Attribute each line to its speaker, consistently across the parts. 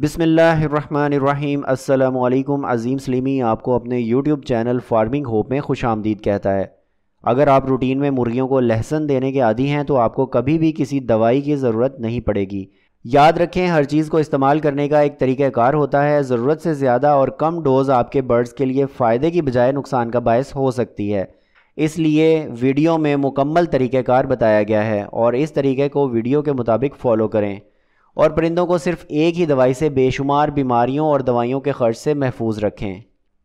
Speaker 1: बिसमीम् अल्लाम अज़ीम सलीमी आपको अपने यूट्यूब चैनल फार्मिंग होप में खुश आमदीद कहता है अगर आप रूटीन में मुर्गियों को लहसन देने के आदि हैं तो आपको कभी भी किसी दवाई की ज़रूरत नहीं पड़ेगी याद रखें हर चीज़ को इस्तेमाल करने का एक तरीक़ाकार होता है ज़रूरत से ज़्यादा और कम डोज़ आपके बर्ड्स के लिए फ़ायदे की बजाय नुकसान का बायस हो सकती है इसलिए वीडियो में मुकम्मल तरीक़ाकार बताया गया है और इस तरीके को वीडियो के मुताबिक फ़ॉलो करें और परिंदों को सिर्फ एक ही दवाई से बेशुमार बीमारियों और दवाइयों के खर्च से महफूज रखें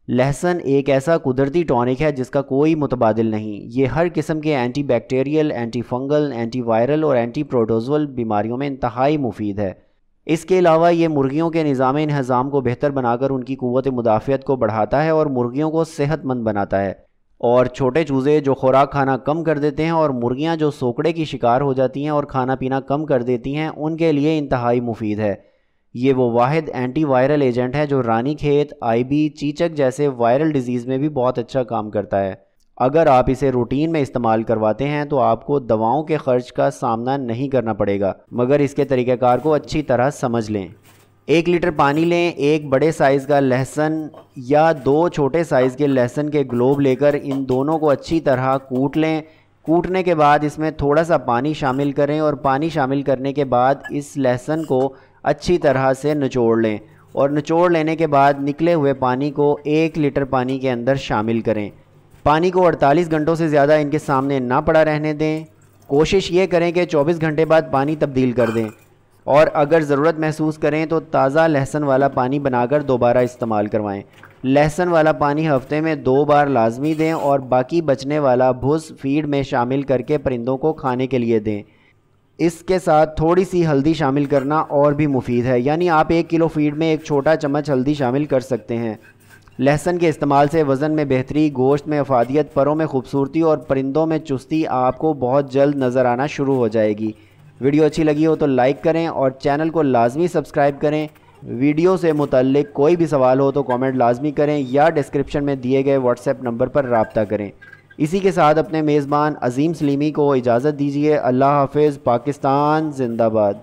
Speaker 1: लहसन एक ऐसा कुदरती टॉनिक है जिसका कोई मुतबादल नहीं ये हर किस्म के anti bacterial anti fungal anti viral और एंटी प्रोटोजल बीमारियों में इंतहाई मुफीद है इसके अलावा ये मुर्गियों के निज़ाम इन्हज़ाम को बेहतर बनाकर उनकी क़वत मुदाफ़त को बढ़ाता है और मुर्गियों को सेहतमंद बनाता है और छोटे चूज़े जो खुराक खाना कम कर देते हैं और मुर्गियां जो सोकड़े की शिकार हो जाती हैं और खाना पीना कम कर देती हैं उनके लिए इंतहाई मुफीद है ये वो वाद एंटी वायरल एजेंट है जो रानी खेत आईबी चीचक जैसे वायरल डिजीज़ में भी बहुत अच्छा काम करता है अगर आप इसे रूटीन में इस्तेमाल करवाते हैं तो आपको दवाओं के खर्च का सामना नहीं करना पड़ेगा मगर इसके तरीक़ाकार को अच्छी तरह समझ लें एक लीटर पानी लें एक बड़े साइज़ का लहसन या दो छोटे साइज़ के लहसन के ग्लोब लेकर इन दोनों को अच्छी तरह कूट लें कूटने के बाद इसमें थोड़ा सा पानी शामिल करें और पानी शामिल करने के बाद इस लहसुन को अच्छी तरह से निचोड़ लें और निचोड़ लेने के बाद निकले हुए पानी को एक लीटर पानी के अंदर शामिल करें पानी को 48 घंटों से ज़्यादा इनके सामने ना पड़ा रहने दें कोशिश ये करें कि 24 घंटे बाद पानी तब्दील कर दें और अगर ज़रूरत महसूस करें तो ताज़ा लहसन वाला पानी बनाकर दोबारा इस्तेमाल करवाएं लहसन वाला पानी हफ्ते में दो बार लाजमी दें और बाकी बचने वाला भुस फीड में शामिल करके परिंदों को खाने के लिए दें इसके साथ थोड़ी सी हल्दी शामिल करना और भी मुफीद है यानी आप एक किलो फीड में एक छोटा चम्मच हल्दी शामिल कर सकते हैं लहसन के इस्तेमाल से वज़न में बेहतरी गोश्त में अफादियत परों में खूबसूरती और परिंदों में चुस्ती आपको बहुत जल्द नज़र आना शुरू हो जाएगी वीडियो अच्छी लगी हो तो लाइक करें और चैनल को लाजमी सब्सक्राइब करें वीडियो से मुतल कोई भी सवाल हो तो कमेंट लाजमी करें या डिस्क्रिप्शन में दिए गए व्हाट्सएप नंबर पर रबता करें इसी के साथ अपने मेज़बान अजीम सलीमी को इजाज़त दीजिए अल्लाह हाफ़ पाकिस्तान जिंदाबाद